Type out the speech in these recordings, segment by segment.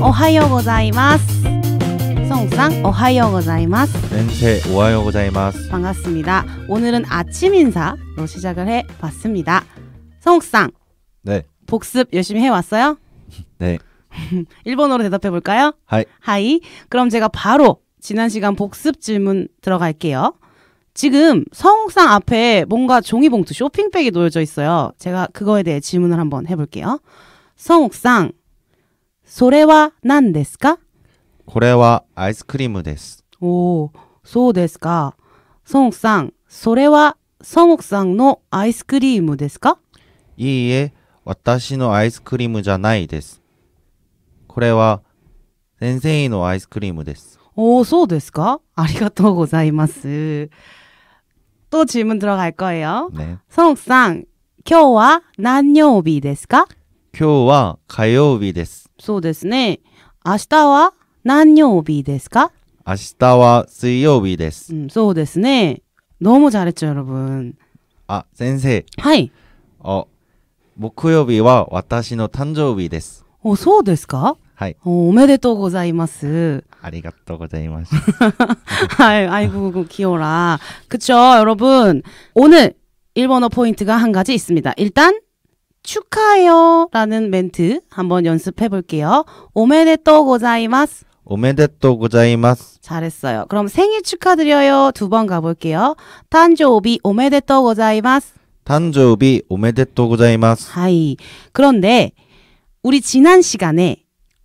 おはようございます송상おはようございます 렌세 오하요 고자이마스 반갑습니다. 오늘은 아침 인사로 시작을 해 봤습니다. 성욱상 네 복습 열심히 해 왔어요? 네. 일본어로 대답해 볼까요? 하이 하이. 그럼 제가 바로 지난 시간 복습 질문 들어갈게요. 지금 성욱상 앞에 뭔가 종이봉투 쇼핑백이 놓여져 있어요. 제가 그거에 대해 질문을 한번 해볼게요. 성욱상 それは何ですかこれはアイスクリームです。おお、そうですか。孫さん、それは孫さんのアイスクリームですかいいえ、私のアイスクリームじゃないです。これは先生のアイスクリームです。おお、そうですかありがとうございます。또질문들어갈거예요네さん、상今日は何曜日ですか今日は火曜日です。そうですね。明日は何曜日ですか明日は水曜日です。うん、そうですね。どうもじゃれちゃう分。あ、先生。はい。あ、木曜日は私の誕生日です。お、そうですかはい。おめでとうございます。ありがとうございます。はい。아이きおら。くちょ、쵸여러분お늘일본어포인트가한가지있습니다일단 축하해요 라는 멘트 한번 연습해 볼게요. 오메데또 고자이마스. 오메데또 고자이마스. 잘했어요. 그럼 생일 축하드려요. 두 번 가볼게요. 탄조오비 오메데또 고자이마스. 탄조오비 오메데또 고자이마스. 하이. 그런데 우리 지난 시간에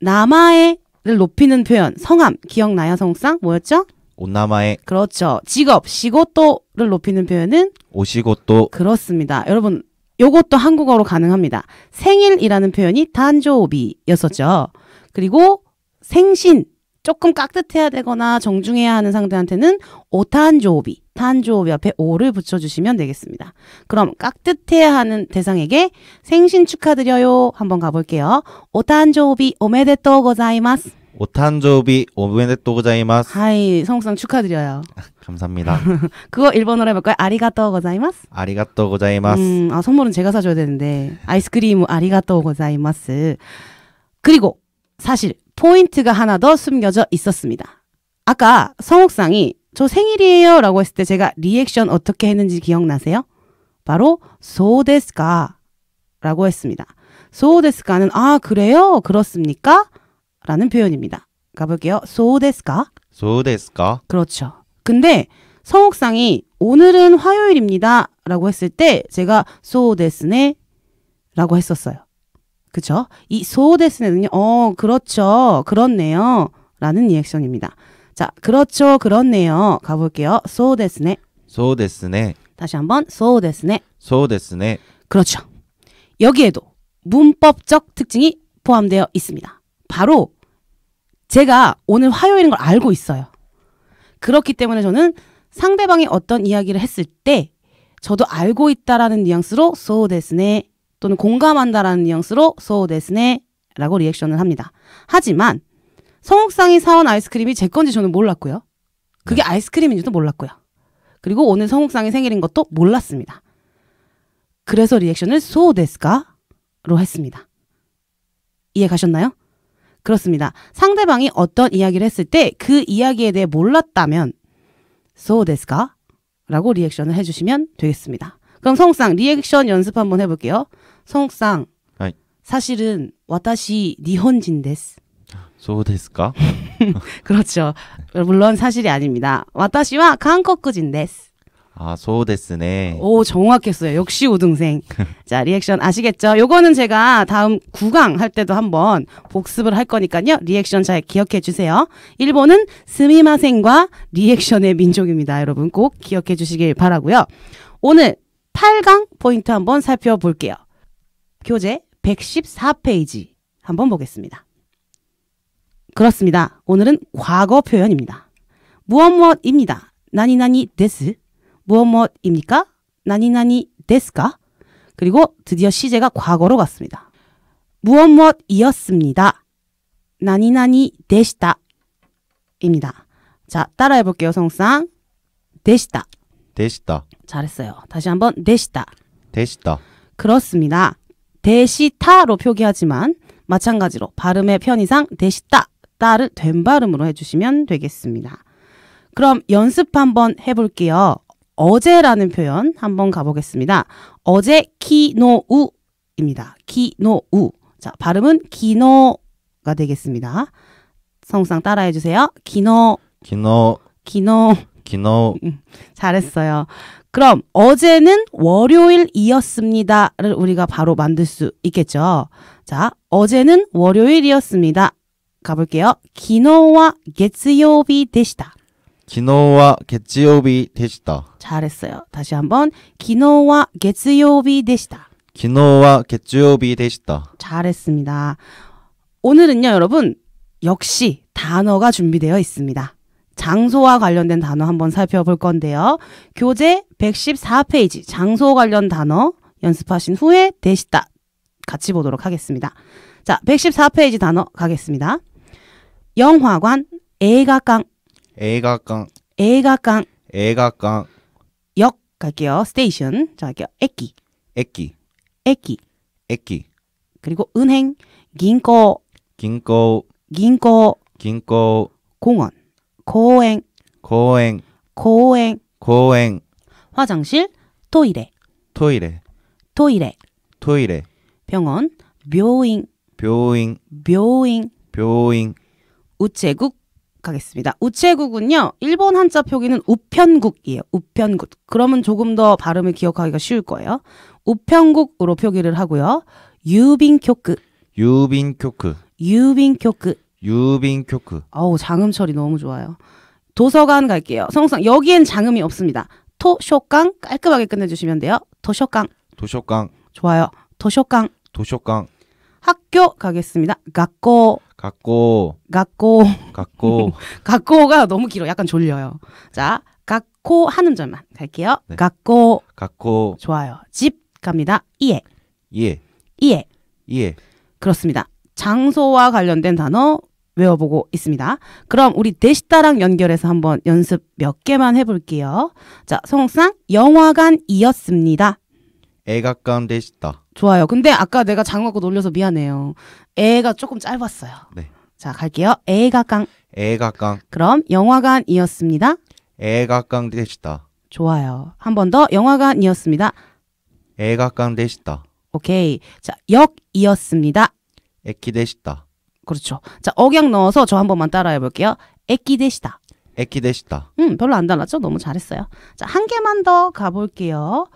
남아에를 높이는 표현 성함 기억나요 성상 뭐였죠? 온나마에 그렇죠. 직업, 시고또를 높이는 표현은 오시고또 그렇습니다. 여러분 요것도 한국어로 가능합니다. 생일이라는 표현이 단조비였었죠. 그리고 생신 조금 깍듯해야 되거나 정중해야 하는 상대한테는 오탄조비, 탄조비 앞에 오를 붙여주시면 되겠습니다. 그럼 깍듯해야 하는 대상에게 생신 축하드려요 한번 가볼게요. 오탄조비 오메데또 고자이마스 오탄조비 오메데또 고자이마스. 하이, 성국상 축하드려요. 감사합니다. 그거 일본어로 해볼까요? 아리가또 고자이마스. 아리가또 고자이마스. 음, 아 선물은 제가 사줘야 되는데 아이스크림 아리가또 고자이마스. 그리고 사실 포인트가 하나 더 숨겨져 있었습니다. 아까 성욱상이 저 생일이에요 라고 했을 때 제가 리액션 어떻게 했는지 기억나세요? 바로 소데스카 라고 했습니다. 소데스카는 아 그래요? 그렇습니까? 라는 표현입니다. 가볼게요. 소데스까? 소데스까? 그렇죠. 근데 성옥상이 오늘은 화요일입니다 라고 했을 때 제가 소데스네 라고 했었어요. 그쵸? 이 소데스네는요, 어, 그렇죠. 그렇네요. 라는 리액션입니다. 자, 그렇죠. 그렇네요. 가볼게요. 소데스네. 소데스네. 다시 한번 소데스네. 소데스네. 그렇죠. 여기에도 문법적 특징이 포함되어 있습니다. 바로 제가 오늘 화요일인 걸 알고 있어요. 그렇기 때문에 저는 상대방이 어떤 이야기를 했을 때 저도 알고 있다라는 뉘앙스로 so 데스네 또는 공감한다라는 뉘앙스로 so 데스네 라고 리액션을 합니다. 하지만 성욱상이 사온 아이스크림이 제 건지 저는 몰랐고요. 그게 네. 아이스크림인지도 몰랐고요. 그리고 오늘 성욱상이 생일인 것도 몰랐습니다. 그래서 리액션을 so 데스가로 했습니다. 이해 가셨나요? 그렇습니다. 상대방이 어떤 이야기를 했을 때 그 이야기에 대해 몰랐다면 so d e 라고 리액션을 해주시면 되겠습니다. 그럼 성상 리액션 연습 한번 해볼게요. 성상 사실은 와타시 니혼진 데스 so d e 그렇죠. 물론 사실이 아닙니다. 와타시와 한국인 데스 아, 소데스네. 오, 정확했어요. 역시 우등생. 자, 리액션 아시겠죠? 요거는 제가 다음 9강 할 때도 한번 복습을 할 거니까요. 리액션 잘 기억해 주세요. 일본은 스미마생과 리액션의 민족입니다. 여러분 꼭 기억해 주시길 바라고요. 오늘 8강 포인트 한번 살펴볼게요. 교재 114페이지 한번 보겠습니다. 그렇습니다. 오늘은 과거 표현입니다. 무엇 무엇입니다. 나니나니 데스 무엇무엇입니까? 나니나니 데스까? 그리고 드디어 시제가 과거로 갔습니다. 무엇무엇이었습니다. 나니나니 데시다 입니다. 자, 따라해 볼게요, 성상. 데시다. 데시다. 잘했어요. 다시 한번 데시다. 데시다. 그렇습니다. 데시타로 표기하지만 마찬가지로 발음의 편의상 데시다 따를 된 발음으로 해주시면 되겠습니다. 그럼 연습 한번 해볼게요. 어제라는 표현 한번 가보겠습니다. 어제 기노우입니다기노우 자, 발음은 기노가 되겠습니다. 성상 따라해 주세요. 기노. 기노. 기노. 기노. 음, 잘했어요. 그럼 어제는 월요일이었습니다를 우리가 바로 만들 수 있겠죠. 자, 어제는 월요일이었습니다. 가볼게요. 기노와 月曜日でした。 기노와 개츠요비 되시다. 잘했어요. 다시 한번 기노와 개츠요비 되시다. 기노와 개츠요비 되시다. 잘했습니다. 오늘은요, 여러분 역시 단어가 준비되어 있습니다. 장소와 관련된 단어 한번 살펴볼 건데요. 교재 114페이지 장소 관련 단어 연습하신 후에 되시다 같이 보도록 하겠습니다. 자, 114페이지 단어 가겠습니다. 영화관, 애가강 映画館映画館映画館역 갈게요. 스테이션. 자, 갈게요. 에끼.駅 에끼. 駅 그리고 은행, 긴코, 銀行 긴코, 銀行 공원,公園, 公園公園,公園 화장실, 토이레, トイレ 토이레, トイレ 병원, 묘인, 病院 묘인, 우체국, 시작하겠습니다. 우체국은요, 일본 한자 표기는 우편국이에요. 우편국. 그러면 조금 더 발음을 기억하기가 쉬울 거예요. 우편국으로 표기를 하고요. 유빈교크. 유빈교크. 유빈교크. 유빈교크. 어우, 장음 처리 너무 좋아요. 도서관 갈게요. 성상 여기엔 장음이 없습니다. 토쇼깡 깔끔하게 끝내주시면 돼요. 도쇼깡도쇼깡 좋아요. 도쇼깡도쇼깡 학교 가겠습니다. 가고 갖고 갖고 갖고 갖고가 너무 길어. 약간 졸려요. 자, 갖고 한 음절만 갈게요. 네. 갖고 갖고 좋아요. 집 갑니다. 이에 예. 이에 예. 그렇습니다. 장소와 관련된 단어 외워보고 있습니다. 그럼 우리 데시타랑 연결해서 한번 연습 몇 개만 해볼게요. 자, 성상 영화관이었습니다. 애각감 데시타. 좋아요. 근데 아까 내가 장어고 놀려서 미안해요. 애가 조금 짧았어요. 네. 자, 갈게요. 애가깡. 애가깡. 그럼 영화관이었습니다. 애가깡 되시다. 좋아요. 한 번 더 영화관이었습니다. 애가깡 되시다. 오케이. 자, 역이었습니다. 애기 되시다. 그렇죠. 자, 억양 넣어서 저 한 번만 따라해 볼게요. 애기 되시다. 애기 되시다. 음, 별로 안 달랐죠? 너무 잘했어요. 자, 한 개만 더 가볼게요.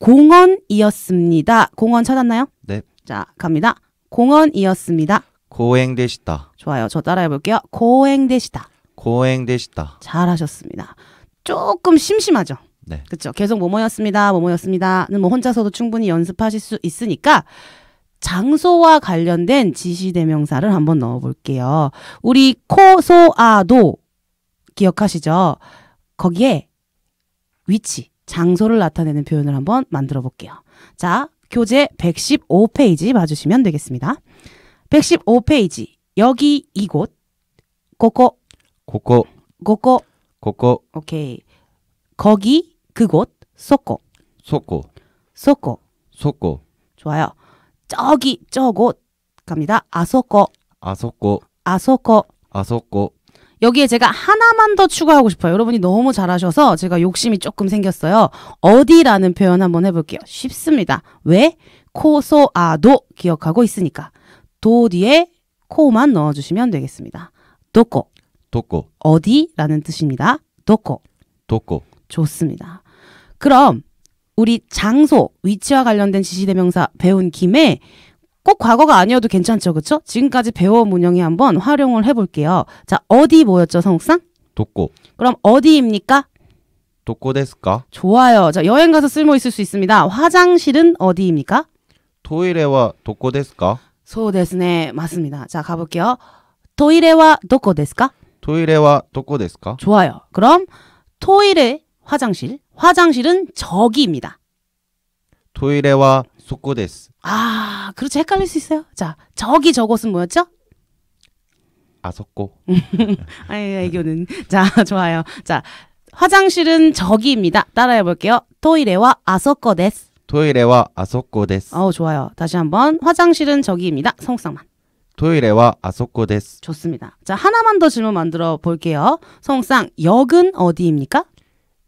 공원이었습니다. 공원 찾았나요? 네. 자, 갑니다. 공원이었습니다. 고행되시다. 좋아요. 저 따라해 볼게요. 고행되시다. 고행되시다. 잘하셨습니다. 조금 심심하죠? 네. 그렇죠. 계속 뭐뭐였습니다. 뭐뭐였습니다는 뭐 혼자서도 충분히 연습하실 수 있으니까 장소와 관련된 지시 대명사를 한번 넣어 볼게요. 우리 코소아도 기억하시죠? 거기에 위치 장소를 나타내는 표현을 한번 만들어 볼게요. 자, 교재 115페이지 봐주시면 되겠습니다. 115페이지. 여기 이곳. 고고. 고고. 고고. 고고. 오케이. 거기 그곳. 소코. 소코. 소코. 소코. 좋아요. 저기 저곳 갑니다. 아소코. 아소코. 아소코. 아소코. 여기에 제가 하나만 더 추가하고 싶어요. 여러분이 너무 잘하셔서 제가 욕심이 조금 생겼어요. 어디라는 표현 한번 해볼게요. 쉽습니다. 왜? 코소아도 기억하고 있으니까. 도 뒤에 코만 넣어주시면 되겠습니다. 도코. 도코. 어디라는 뜻입니다. 도코. 도코. 좋습니다. 그럼 우리 장소, 위치와 관련된 지시대명사 배운 김에 꼭 과거가 아니어도 괜찮죠. 그쵸? 지금까지 배워온 문형이 한번 활용을 해볼게요. 자, 어디 뭐였죠, 성욱상? 독고. 그럼 어디입니까? 독고 데스까? 좋아요. 자, 여행 가서 쓸모 있을 수 있습니다. 화장실은 어디입니까? 토이레와 독고 데스까? 소데스네 맞습니다. 자, 가볼게요. 토이레와 독고 데스까? 토이레와 독고 데스까? 좋아요. 그럼 토이레 화장실. 화장실은 저기입니다. 토이레와 속고데스. 아, 그렇죠. 헷갈릴 수 있어요. 자, 저기 저것은 뭐였죠? 아석고. 아이, 애교는. 자, 좋아요. 자, 화장실은 저기입니다. 따라해 볼게요. 토이레와 아석고데스. 토이레와 아석고데스. 어우, 좋아요. 다시 한번. 화장실은 저기입니다. 성상만. 토요일와 아소코데스. 좋습니다. 자, 하나만 더 질문 만들어 볼게요. 성상, 역은 어디입니까?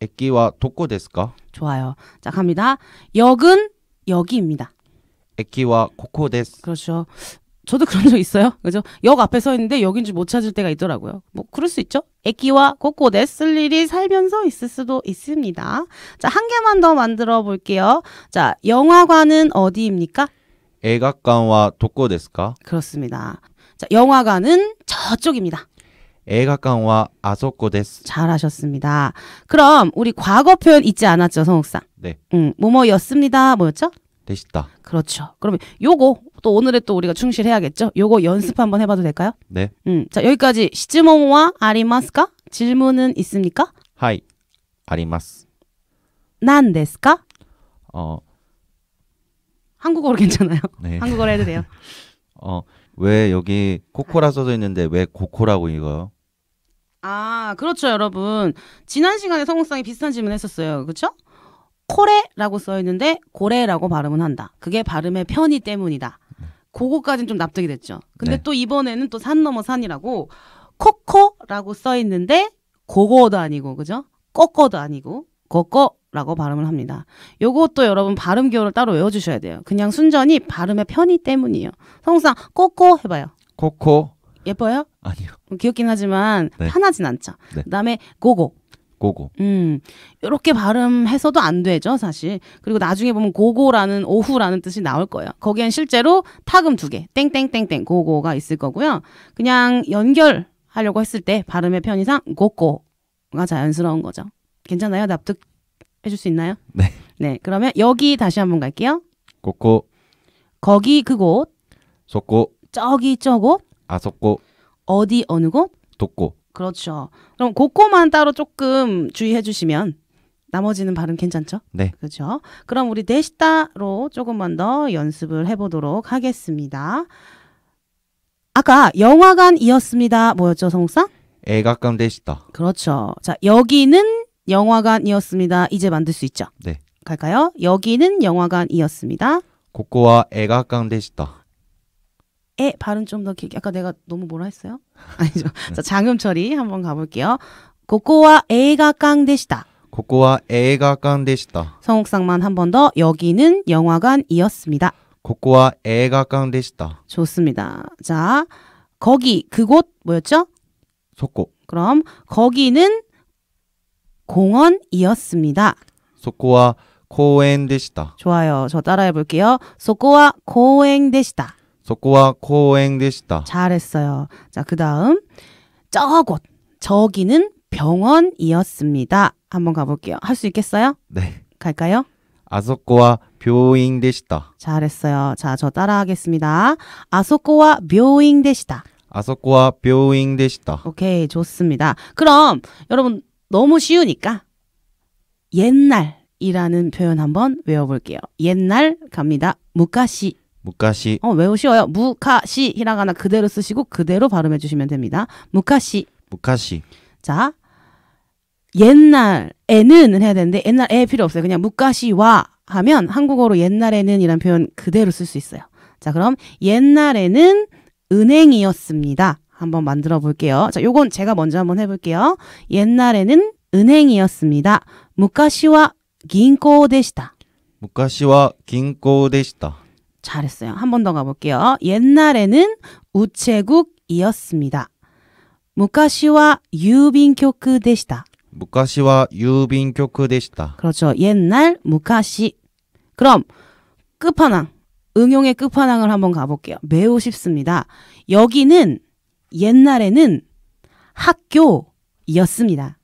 에끼와 도코데스까? 좋아요. 자, 갑니다. 역은 여기입니다. 에키와 코코 데스. 그렇죠. 저도 그런 적 있어요. 그죠? 역 앞에 서 있는데 역인지 못 찾을 때가 있더라고요. 뭐 그럴 수 있죠. 애끼와 꼬꼬넷 쓸 일이 살면서 있을 수도 있습니다. 자, 한 개만 더 만들어 볼게요. 자, 영화관은 어디입니까? 애각관와 도코데스까? 그렇습니다. 자, 영화관은 저쪽입니다. 애가강와 아소코데스. 잘하셨습니다. 그럼 우리 과거 표현 잊지 않았죠, 성욱상? 네. 음, 뭐뭐였습니다. 뭐였죠? 되시다. 그렇죠. 그러면 요거 또오늘에또 우리가 충실해야겠죠. 요거 연습 한번 해봐도 될까요? 네. 음, 자 여기까지 시즈몽와 아리마스까 질문은 있습니까? 하이, 아리마스. 난데스까? 어. 한국어로 괜찮아요. 네. 한국어로 해도 돼요. 어, 왜 여기 코코라 써져 있는데 왜코코라고 읽어요? 아, 그렇죠, 여러분. 지난 시간에 성공상이 비슷한 질문 했었어요. 그렇죠? 코레라고 써 있는데 고래라고 발음은 한다. 그게 발음의 편의 때문이다. 그거까지는 좀 납득이 됐죠. 근데 네. 또 이번에는 또 산 넘어 산이라고 코코라고 써 있는데 고거도 아니고 그죠? 꺼꺼도 아니고 거꺼라고 발음을 합니다. 요것도 여러분 발음 기호를 따로 외워주셔야 돼요. 그냥 순전히 발음의 편의 때문이에요. 성상 꼬꼬 해봐요. 코코 예뻐요? 아니요. 뭐 귀엽긴 하지만 네. 편하진 않죠. 네. 그다음에 고고. 고고. 음, 이렇게 발음해서도 안 되죠, 사실. 그리고 나중에 보면 고고라는 오후라는 뜻이 나올 거예요. 거기엔 실제로 타금 두 개, 땡땡땡땡 고고가 있을 거고요. 그냥 연결하려고 했을 때 발음의 편의상 고고가 자연스러운 거죠. 괜찮아요? 납득해줄 수 있나요? 네. 네, 그러면 여기 다시 한 번 갈게요. 고고. 거기 그곳. 속고. 저기 저곳. 아속고 어디 어느 곳? 독고 그렇죠. 그럼 고코만 따로 조금 주의해 주시면 나머지는 발음 괜찮죠? 네. 그렇죠. 그럼 우리 데시다로 조금만 더 연습을 해보도록 하겠습니다. 아까 영화관이었습니다. 뭐였죠, 성욱상? 애각감 데시다. 그렇죠. 자, 여기는 영화관이었습니다. 이제 만들 수 있죠? 네. 갈까요? 여기는 영화관이었습니다. 고코와 애각감 데시다. 에 발음 좀 더 길게. 아까 내가 너무 뭐라 했어요? 아니죠. 네. 자, 장음 처리 한번 가볼게요. 고코와 에가 깡데시다. 고코와 에가 깡데시다. 성옥상만 한 번 더. 여기는 영화관이었습니다. 고코와 에가 깡데시다. 좋습니다. 자, 거기 그곳 뭐였죠? 속고. 그럼 거기는 공원이었습니다. 속고와 고엔 데시다. 좋아요. 저 따라해 볼게요. 속고와 고엔 데시다. 속고와 코행 되시다. 잘했어요. 자, 그 다음. 저곳. 저기는 병원이었습니다. 한번 가볼게요. 할 수 있겠어요? 네. 갈까요? 아소코와 묘잉 되시다. 잘했어요. 자, 저 따라하겠습니다. 아소코와 묘잉 되시다. 아소코와 묘잉 되시다. 오케이, 좋습니다. 그럼 여러분 너무 쉬우니까 옛날이라는 표현 한번 외워볼게요. 옛날 갑니다. 무카시. 무카시. 어, 매우 시어요 무카시 히라가나 그대로 쓰시고 그대로 발음해 주시면 됩니다. 무카시. 무카시. 자. 옛날에는 해야 되는데 옛날에 필요 없어요. 그냥 무카시와 하면 한국어로 옛날에는 이란 표현 그대로 쓸 수 있어요. 자, 그럼 옛날에는 은행이었습니다. 한번 만들어 볼게요. 자, 요건 제가 먼저 한번 해 볼게요. 옛날에는 은행이었습니다. 무카시와 긴코 데시다. 무카시와 긴코 데시다. 잘했어요. 한 번 더 가볼게요. 옛날에는 우체국이었습니다. 昔와 유빈교크 되시 昔와 유빈교크 되시 그렇죠. 옛날, 昔. 그럼 끝판왕, 응용의 끝판왕을 한번 가볼게요. 매우 쉽습니다. 여기는 옛날에는 학교였습니다.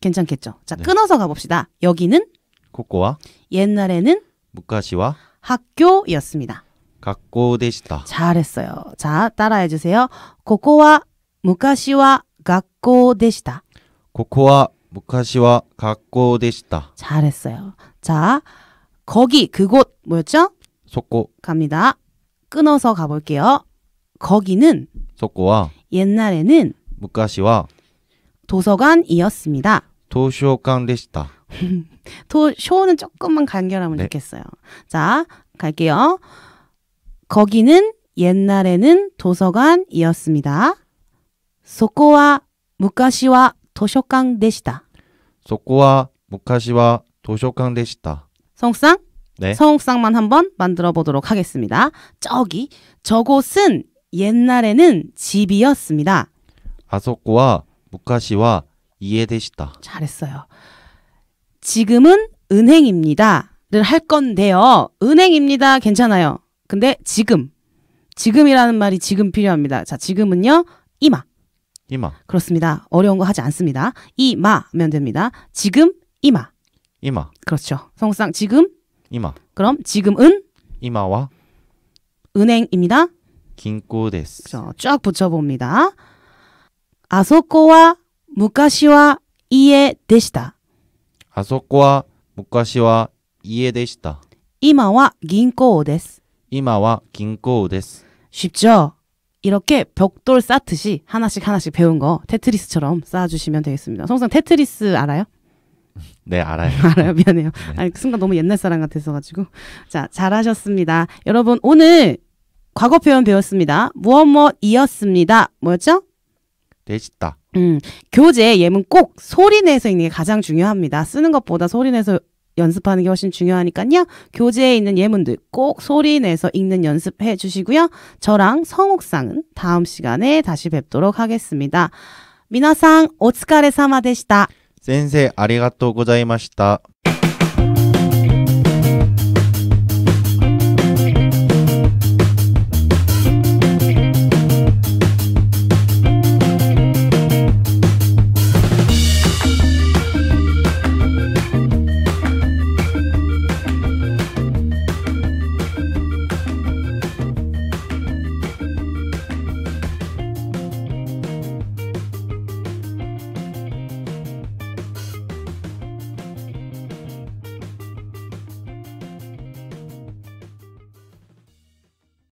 괜찮겠죠? 자, 네. 끊어서 가봅시다. 여기는 코코와 옛날에는 昔와 학교였습니다. 갖고 되시다. 잘했어요. 자, 따라해 주세요. 고코와 무카시와 갖고 되시다. 고코와 무카시와 갖 잘했어요. 자, 거기 그곳 뭐였죠? 속고 갑니다. 끊어서 가볼게요. 거기는 속고와 옛날에는 무카 도서관이었습니다. 도서관 되시다. 도, 쇼는 조금만 간결하면 네. 좋겠어요. 자, 갈게요. 거기는 옛날에는 도서관이었습니다. 소코와 무카시와 도서관 데시다 소코와 무카시와 도서관 데시다 성상? 네. 성옥상만 한번 만들어 보도록 하겠습니다. 저기 저곳은 옛날에는 집이었습니다. 아소코와 무카시와 이해되시다. 잘했어요. 지금은 은행입니다를 할 건데요. 은행입니다. 괜찮아요. 근데 지금 지금이라는 말이 지금 필요합니다. 자, 지금은요. 이마. 이마. 그렇습니다. 어려운 거 하지 않습니다. 이마면 됩니다. 지금 이마. 이마. 그렇죠. 성상 지금 이마. 그럼 지금은 이마와 은행입니다. 긴코 데스. 그렇죠. 쫙 붙여 봅니다. 아소코와 무카시와 이에 데시다. あそこは昔は家でした。今は銀行です。今は銀行です。쉽죠이렇게벽돌 쌓듯이 하나씩 하나씩 배운 거 테트리스처럼 쌓아주시면 되겠습니다. 성상 테트리스 알아요? 네, 알아요. 알아요. 미안해요. 네. 아니, 그 순간 너무 옛날 사람 같아서가지고. 자, 잘하셨습니다. 여러분, 오늘 과거 표현 배웠습니다. 무엇 무엇이었습니다. 뭐 뭐였죠? 되시다. 음, 교재 예문 꼭 소리 내서 읽는 게 가장 중요합니다. 쓰는 것보다 소리 내서 연습하는 게 훨씬 중요하니까요. 교재에 있는 예문들 꼭 소리 내서 읽는 연습해 주시고요. 저랑 성욱상은 다음 시간에 다시 뵙도록 하겠습니다. 미나상 오츠카레 사마 데시다. 센세 아리가또 고자이마시다.